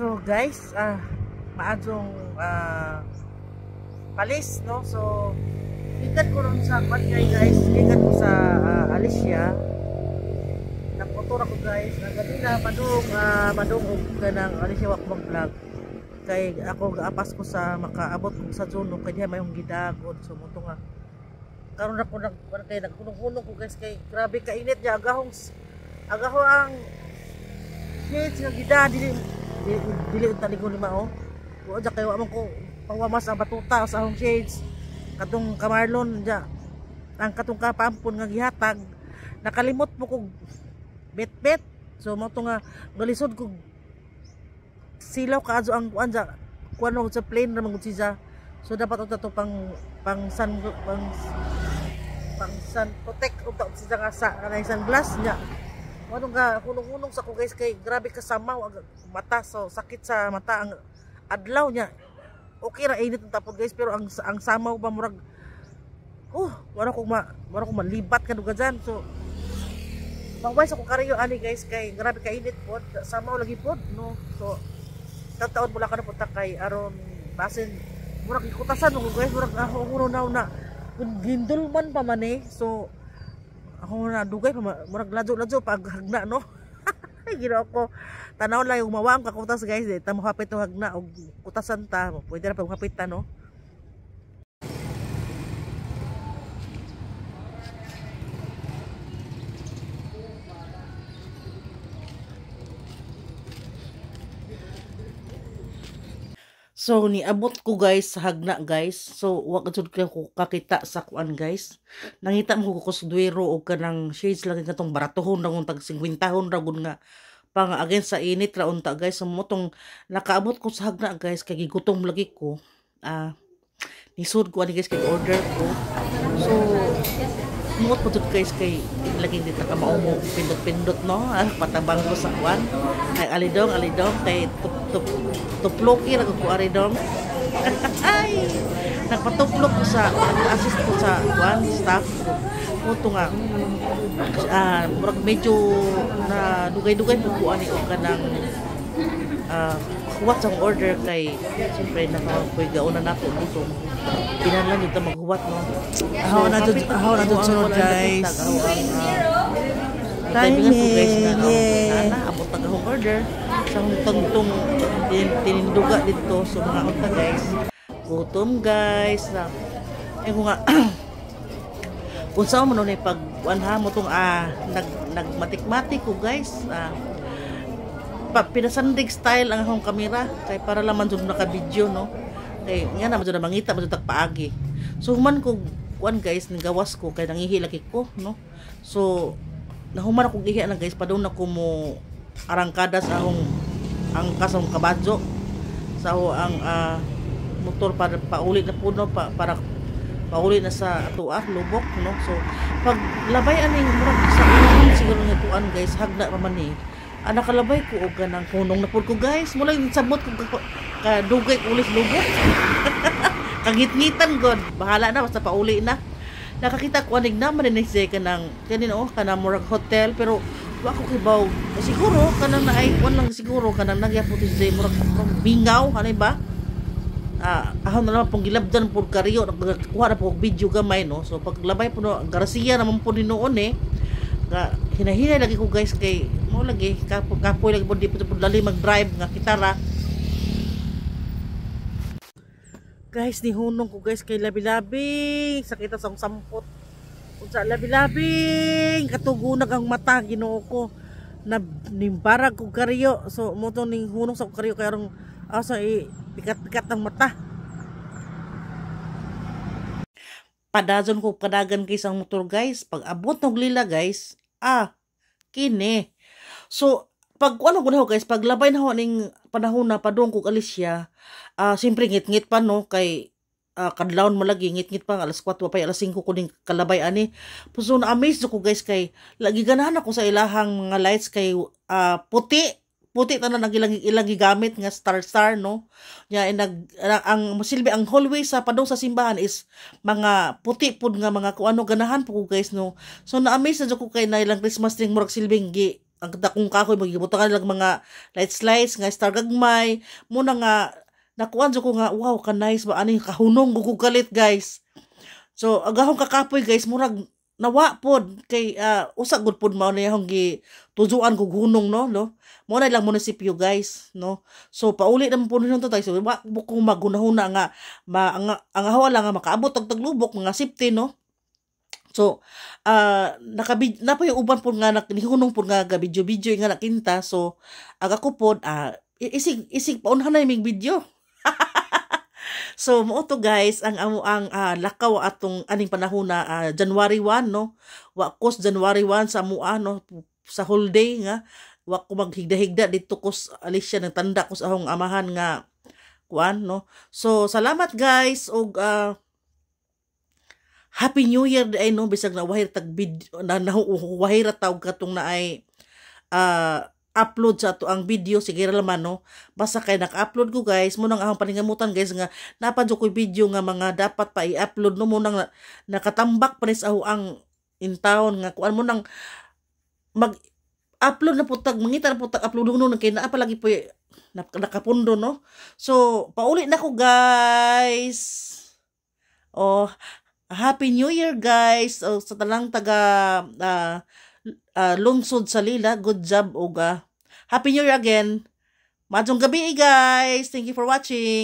So guys, ah, maadzong ah, palis, no? So, ikat ko rin sa kwan guys, ikat ko sa ah, Alicia. Nagmotor ako guys, nagabi na, madung, ah, madung ka ng Alicia Wakbang Vlog. Kay ako gaapas ko sa makaabot ko sa zone, kay diha mayong gidagod, so muto nga. Karon ako nag, kay nagkunong-kunong ko guys, kay grabe ka init niya, agahong, agaho ang shades nga gida, dili, dili unta ni ko lima o wa ja kay wa ko pawamas ang batuta sa akong shades katong kamarlon ja ang katong kapampon nga gihatag nakalimot mo kog bet-bet so mo to nga galisod kog silaw kaadto ang kuan ja kuan sa plane ra magud siya so dapat unta to pang pang san pang pang sun protect unta siya nga sa kanang glass nya ano nga hunong-hunong sa ko guys kay grabe ka samaw mata so sakit sa mata ang adlaw niya okay ra init ang tapod guys pero ang ang samaw ba murag oh wala ko ma wala ko malibat kaduga diyan so Maway sa kukaryo ani guys kay grabe ka init pod samaw lagi pod no so tataon mula ka na punta kay aron basin murag ikutasan mo guys murag ahong uno na na gindulman pa man eh so ako na dugay murag ladso-ladso pag hagna no ginawa ko tanaw lang yung mawang kakutas guys eh tamo hapit no hagna og kutasan ta pwede na pag hapit ta no So, niabot ko guys sa hagna guys. So, wag jud ko kakita sa kuan guys. Nangita mo ko kusduero og kanang shades lagi katong baratohon ra tag 50 ra gud nga pang again sa init ra unta guys. Sa so, motong nakaabot ko sa hagna guys kay gigutom lagi ko. Ah, uh, nisud ko ani guys kay order ko. So, muot po guys kay laging dito ka maumo pindot-pindot no ah, patabang ko sa kwan ay alidong alidong kay tup, tuploki ra ko ari dom ay nagpatuplok ko sa assist ko sa one staff ko puto nga uh, medyo na dugay-dugay po ko ani og kanang uh, ah, what's ang order kay siyempre nakapoy gauna na ako dito pinalan dito maghuwat no how na jud how na jud sunod guys tayo guys na abot tag order sa tungtong tininduga dito so mga unta guys gutom guys na eh kung nga kung saan no nun eh, pag wanha mo tong ah, nag, nagmatik ko guys ah, pinasandig style ang akong kamera kay para laman dun naka-video no kay eh, nga naman jud na mangita mo paagi so human ko kuan guys ning gawas ko kay nangihilaki ko no so nahuman ako gihian na guys pa na ko mo arangkada sa akong ang kasong kabadyo sa so, ang uh, motor para pauli na puno pa, para pauli na sa atua lubok no so pag labay aning murag sa unang siguro nga tuan guys hagda pa man ni eh. ah, ko og kanang punong na ko guys mula yung sabot ko dugay ulit lubok kagitnitan god bahala na basta pauli na nakakita ko aning naman ni second ng kanino oh kana murag hotel pero wa ko kibaw eh, siguro kanang na ay kwan lang siguro kanang nagyaputi sa murag bingaw kanay ba ah ahon na pong gilabdan po kariyo nagkuha na po video gamay no so paglabay po no Garcia naman po ni noon eh nga hinahinay lagi ko guys kay mo lagi kapoy kapoy lagi po di po lali mag drive nga kitara guys ni hunong ko guys kay labi-labi sakita sa sampot sa labi-labing katugunag ang mata ginoo ko na nimbarag ko karyo so mo ning hunong sa karyo karong asa ah, i pikat-pikat ang mata padason ko kadagan kay sang motor guys pag abot ng lila guys ah kini so pag ano ko na ho guys, pag labay na ho ning panahon na padong ko Alicia, ah uh, simpre ngit-ngit pa no kay uh, kadlawon mo lagi ngit-ngit pa alas 4 pa alas 5 kuning kalabay ani puso na amazed ako guys kay lagi ganahan ako sa ilahang mga lights kay uh, puti puti tanan ang ilang ilang gamit nga star star no nya eh, nag ang masilbi ang hallway sa padong sa simbahan is mga puti pud nga mga ano ganahan po ko guys no so na amaze na ko kay na ilang Christmas ding murag silbing gi ang dakong kakoy magibutangan lang mga lights lights nga star gagmay muna nga Nakuan ko nga, wow, ka nice ba? Ano yung kahunong ko galit, guys. So, agahong kakapoy, guys, murag nawa pod kay uh, usa gud pod mao na yung gi tujuan ko hunong no no mo na lang munisipyo guys no so pauli na po nito tayo so wa bukong magunahuna nga ma ang ang lang nga makaabot og taglubok mga safety no So, uh, ah, nakabid, na po yung uban po nga, nihunong po nga video-video nga nakinta. So, aga ko po, uh, isig, isig, paunahan na yung video. So, mo to guys, ang amo ang uh, lakaw atong aning panahon na uh, January 1 no. Wa kos January 1 sa amo ano sa whole day nga wa ko maghigda-higda dito kos Alicia nang tanda kos ahong amahan nga kuan no. So, salamat guys og uh, Happy New Year ay no bisag na wahir tag na, na, na wahir tawag katong na ay uh, upload sa ato ang video sige ra laman no basta kay naka-upload ko guys mo nang ahong paningamutan guys nga napadyo ko video nga mga dapat pa i-upload no mo nang nakatambak pa nis aho ang in town nga kuan mo nang mag upload na putag mangita na putag upload no nang kay naa palagi po nakapundo no so pauli na ko guys oh happy new year guys oh, sa talang taga uh, uh, lungsod sa lila. Good job, Uga. Happy New Year again. Madong gabi, guys. Thank you for watching.